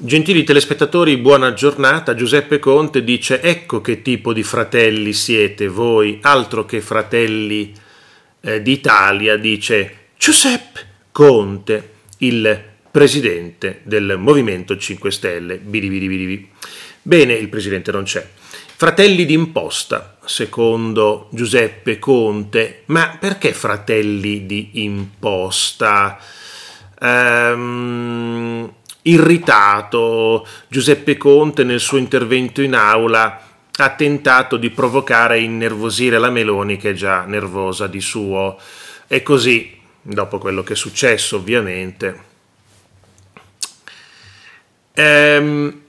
Gentili telespettatori, buona giornata. Giuseppe Conte dice ecco che tipo di fratelli siete voi, altro che fratelli eh, d'Italia, dice Giuseppe Conte, il presidente del Movimento 5 Stelle. Bidibidibidi. Bene, il presidente non c'è. Fratelli d'imposta, secondo Giuseppe Conte, ma perché fratelli di imposta? Ehm irritato, Giuseppe Conte nel suo intervento in aula ha tentato di provocare e innervosire la Meloni che è già nervosa di suo. E così, dopo quello che è successo ovviamente. Ehm,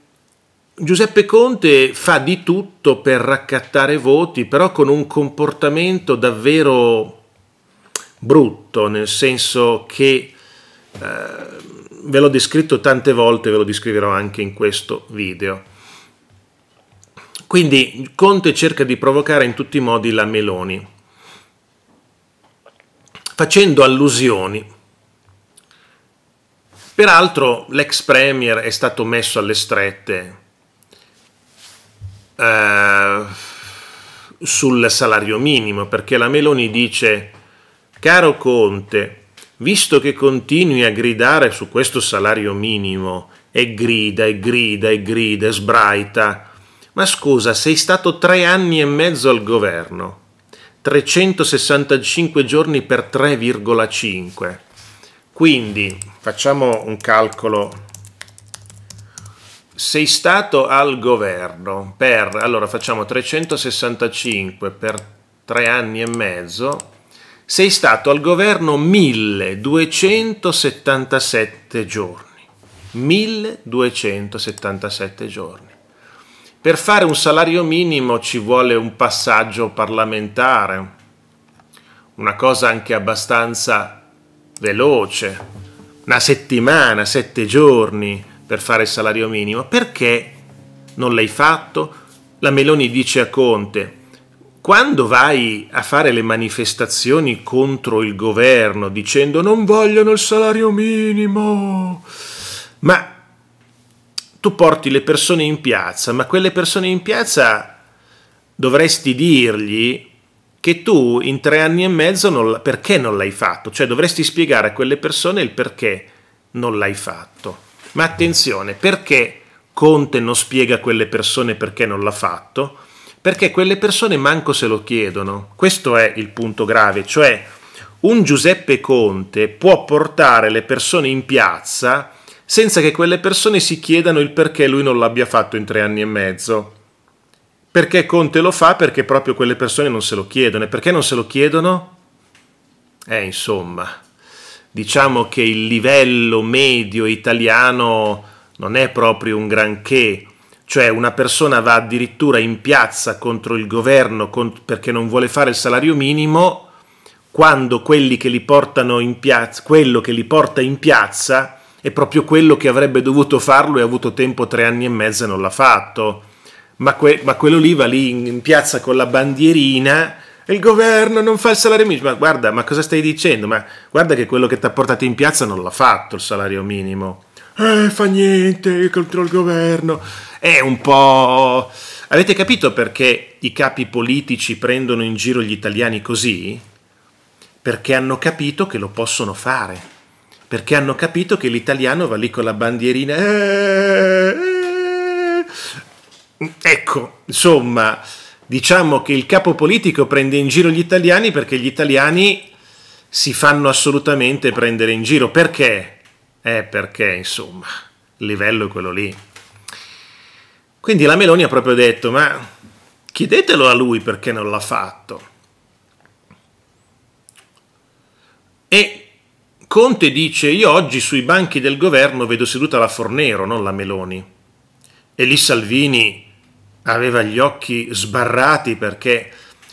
Giuseppe Conte fa di tutto per raccattare voti, però con un comportamento davvero brutto, nel senso che... Eh, ve l'ho descritto tante volte, ve lo descriverò anche in questo video. Quindi Conte cerca di provocare in tutti i modi la Meloni, facendo allusioni. Peraltro l'ex premier è stato messo alle strette eh, sul salario minimo perché la Meloni dice caro Conte visto che continui a gridare su questo salario minimo e grida e grida e grida e sbraita, ma scusa, sei stato tre anni e mezzo al governo, 365 giorni per 3,5. Quindi facciamo un calcolo. Sei stato al governo per, allora facciamo 365 per tre anni e mezzo, sei stato al governo 1277 giorni. 1277 giorni. Per fare un salario minimo ci vuole un passaggio parlamentare, una cosa anche abbastanza veloce, una settimana, sette giorni per fare il salario minimo. Perché non l'hai fatto? La Meloni dice a Conte, quando vai a fare le manifestazioni contro il governo dicendo non vogliono il salario minimo, ma tu porti le persone in piazza, ma quelle persone in piazza dovresti dirgli che tu in tre anni e mezzo non, perché non l'hai fatto, cioè dovresti spiegare a quelle persone il perché non l'hai fatto. Ma attenzione, perché Conte non spiega a quelle persone perché non l'ha fatto? perché quelle persone manco se lo chiedono. Questo è il punto grave, cioè un Giuseppe Conte può portare le persone in piazza senza che quelle persone si chiedano il perché lui non l'abbia fatto in tre anni e mezzo. Perché Conte lo fa? Perché proprio quelle persone non se lo chiedono. E perché non se lo chiedono? Eh, insomma, diciamo che il livello medio italiano non è proprio un granché cioè una persona va addirittura in piazza contro il governo perché non vuole fare il salario minimo, quando quelli che li portano in piazza, quello che li porta in piazza è proprio quello che avrebbe dovuto farlo e ha avuto tempo tre anni e mezzo e non l'ha fatto. Ma, que- ma quello lì va lì in, in piazza con la bandierina e il governo non fa il salario minimo. Ma guarda, ma cosa stai dicendo? Ma guarda che quello che ti ha portato in piazza non l'ha fatto il salario minimo eh, fa niente contro il governo. È un po'... Avete capito perché i capi politici prendono in giro gli italiani così? Perché hanno capito che lo possono fare. Perché hanno capito che l'italiano va lì con la bandierina. Eh, eh. eh". Ecco, insomma, diciamo che il capo politico prende in giro gli italiani perché gli italiani si fanno assolutamente prendere in giro. Perché? Eh, perché, insomma, il livello è quello lì. Quindi la Meloni ha proprio detto, ma chiedetelo a lui perché non l'ha fatto. E Conte dice, io oggi sui banchi del governo vedo seduta la Fornero, non la Meloni. E lì Salvini aveva gli occhi sbarrati perché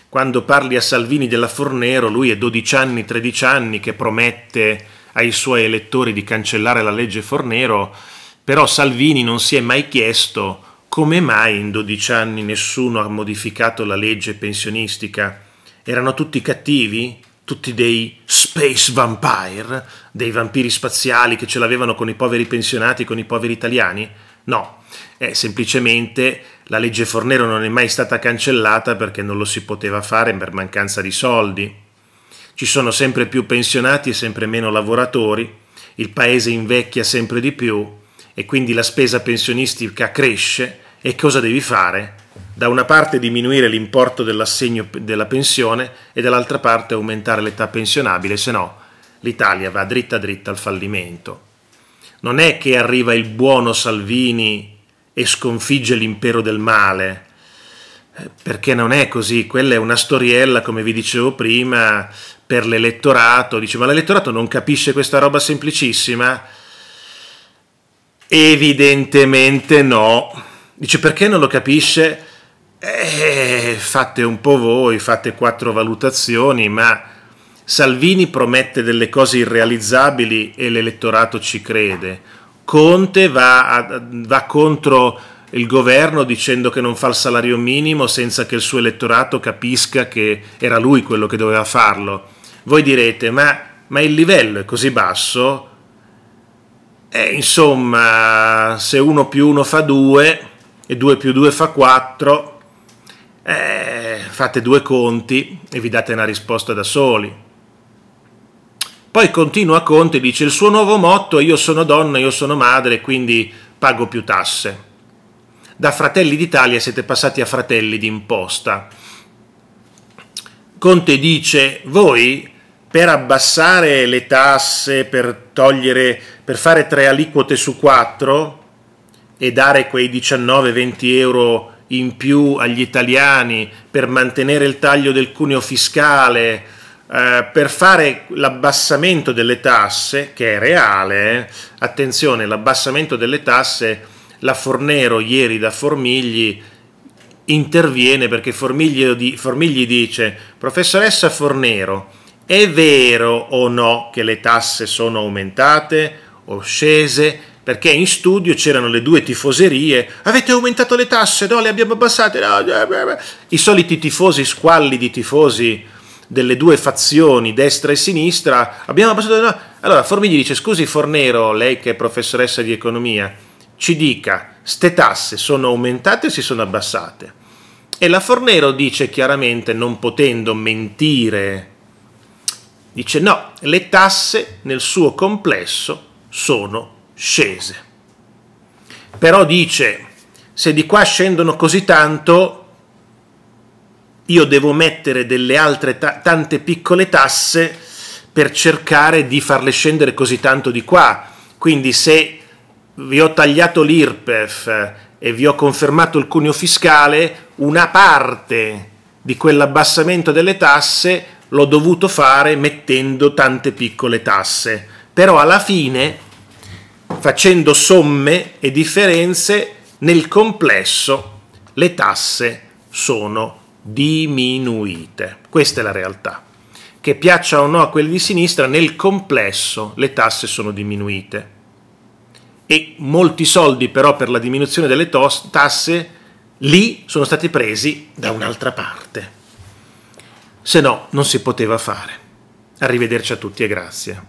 quando parli a Salvini della Fornero, lui è 12 anni, 13 anni che promette ai suoi elettori di cancellare la legge Fornero, però Salvini non si è mai chiesto come mai in 12 anni nessuno ha modificato la legge pensionistica. Erano tutti cattivi? Tutti dei space vampire? Dei vampiri spaziali che ce l'avevano con i poveri pensionati, con i poveri italiani? No, è eh, semplicemente la legge Fornero non è mai stata cancellata perché non lo si poteva fare per mancanza di soldi ci sono sempre più pensionati e sempre meno lavoratori, il paese invecchia sempre di più e quindi la spesa pensionistica cresce e cosa devi fare? Da una parte diminuire l'importo dell'assegno della pensione e dall'altra parte aumentare l'età pensionabile, se no l'Italia va dritta dritta al fallimento. Non è che arriva il buono Salvini e sconfigge l'impero del male, eh, perché non è così, quella è una storiella, come vi dicevo prima, per l'elettorato, dice ma l'elettorato non capisce questa roba semplicissima? Evidentemente no. Dice perché non lo capisce? Eh, fate un po' voi, fate quattro valutazioni, ma Salvini promette delle cose irrealizzabili e l'elettorato ci crede. Conte va, va contro il governo dicendo che non fa il salario minimo senza che il suo elettorato capisca che era lui quello che doveva farlo voi direte, ma, ma il livello è così basso? Eh, insomma, se 1 più 1 fa 2 e 2 più 2 fa 4, eh, fate due conti e vi date una risposta da soli. Poi continua Conte, e dice il suo nuovo motto è io sono donna, io sono madre, quindi pago più tasse. Da Fratelli d'Italia siete passati a Fratelli d'imposta. Conte dice voi per abbassare le tasse, per, togliere, per fare tre aliquote su quattro e dare quei 19-20 euro in più agli italiani, per mantenere il taglio del cuneo fiscale, eh, per fare l'abbassamento delle tasse, che è reale, eh? attenzione, l'abbassamento delle tasse, la Fornero ieri da Formigli interviene perché Formigli, Formigli dice, professoressa Fornero, è vero o no che le tasse sono aumentate o scese? Perché in studio c'erano le due tifoserie, avete aumentato le tasse, no, le abbiamo abbassate, no, i soliti tifosi, squallidi tifosi delle due fazioni, destra e sinistra, abbiamo abbassato no. Allora Formigli dice, scusi Fornero, lei che è professoressa di economia, ci dica, ste tasse sono aumentate o si sono abbassate? E la Fornero dice chiaramente, non potendo mentire Dice no, le tasse nel suo complesso sono scese. Però dice, se di qua scendono così tanto, io devo mettere delle altre ta- tante piccole tasse per cercare di farle scendere così tanto di qua. Quindi se vi ho tagliato l'IRPEF eh, e vi ho confermato il cuneo fiscale, una parte di quell'abbassamento delle tasse l'ho dovuto fare mettendo tante piccole tasse, però alla fine facendo somme e differenze nel complesso le tasse sono diminuite. Questa è la realtà. Che piaccia o no a quelli di sinistra, nel complesso le tasse sono diminuite. E molti soldi però per la diminuzione delle tasse lì sono stati presi da un'altra parte se no non si poteva fare. Arrivederci a tutti e grazie.